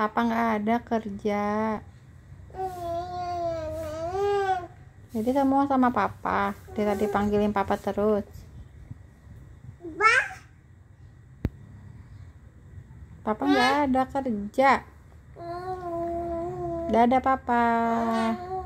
Papa nggak ada kerja. Jadi kamu sama papa, dia tadi panggilin papa terus. Papa nggak ada kerja. ada papa.